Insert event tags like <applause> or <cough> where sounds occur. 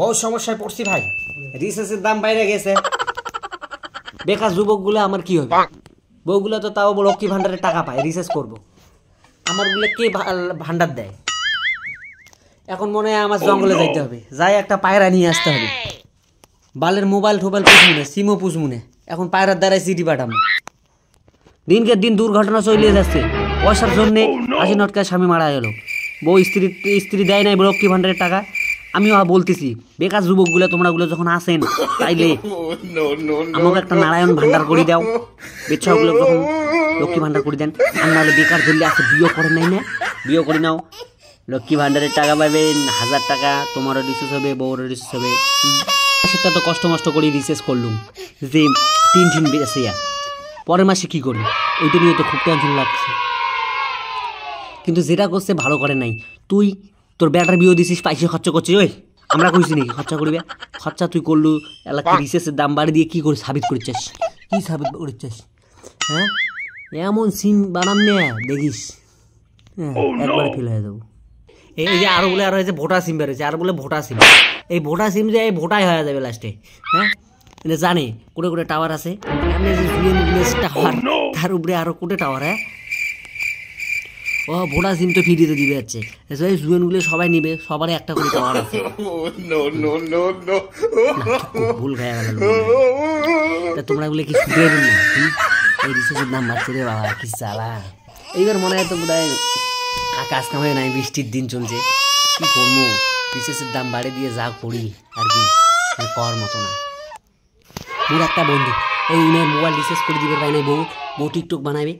বহু সমস্যায় পড়ছি ভাই রিসার্চের দাম বাইরে গেছে বেকার যুবকগুলো আমার কি হবে বউগুলো তো তাও লক্ষ্মী ভান্ডারে টাকা পায় রিসার্চ করব আমার গুলো কে ভান্ডার দেয় এখন মনে হয় আমার জঙ্গলে যাইতে হবে যাই একটা পায়রা নিয়ে আসতে হবে বালের মোবাইল টোবাইল পুষমুনে সিমও পুষমুনে এখন পায়রার দ্বারাই চিঠি পাঠাম দিনকে দিন দুর্ঘটনা চলিয়ে যাচ্ছে পয়সার জন্যে আশি oh, নটকায় স্বামী মারা গেল বউ স্ত্রী স্ত্রী দেয় নাই লক্ষ্মী ভান্ডারের টাকা আমি বলতেছি বেকার যুবকগুলো তোমরা গুলো যখন আসেন তাইলে আমাকে একটা নারায়ণ ভান্ডার করে দাও বেচ্ছাগুলো যখন লক্ষ্মী ভান্ডার করে দেন আর নাহলে বেকার ধরলে আছে বিয়ে করে নাই না বিয়ে করে নাও লক্ষ্মী ভান্ডারের টাকা পাবেন হাজার টাকা তোমারও রিসেস হবে বউরও রিসেস হবে সেটা তো কষ্ট মষ্ট করে রিসেস করলুম যে তিন দিন বেঁচে যা পরের মাসে কী করি ওইটা নিয়ে তো খুব টেনশন লাগছে কিন্তু যেটা করছে ভালো করে নাই তুই তোর ব্যাটার বিয়ে দিছিস পাইসে খরচা করছিস ওই আমরা কইছি নাকি খরচা করবি খরচা তুই করলু এলাকা রিসেসের দাম বাড়ি দিয়ে কী করে সাবিত করিচ্ছিস কী সাবিত করিচ্ছিস হ্যাঁ এমন সিন বানাম নে দেখিস হ্যাঁ oh, একবার ফিল হয়ে যাবো এই যে আরও বলে আরও হয়েছে ভোটা সিম বেরোছে আর বলে ভোটা সিম এই ভোটা সিম যে এই ভোটাই হয়ে যাবে লাস্টে হ্যাঁ জানে কোটে কোটে টাওয়ার আছে টাওয়ার oh, তার উপরে আরও কোটে টাওয়ার হ্যাঁ ও ভোটার সিম তো ফ্রিতে দিবে যাচ্ছে সেই স্টুডেন্টগুলো সবাই নিবে সবারই একটা করে পাওয়ার আছে <laughs> ভুল খায় গেল তা তোমরা এগুলো কি শুধরে না এই রিসোর্সের নাম মারছে রে বাবা কি চালা এইবার মনে হয় তো বোধ হয় আকাশ কামে নাই বৃষ্টির দিন চলছে কি করবো বিশেষের দাম বাড়িয়ে দিয়ে যা করি আর কি পাওয়ার মানে মতো না মোর একটা বন্ধু এই উনার মোবাইল রিচার্জ করে দিবে বাইনে মানে বউ বউ টিকটক বানাবে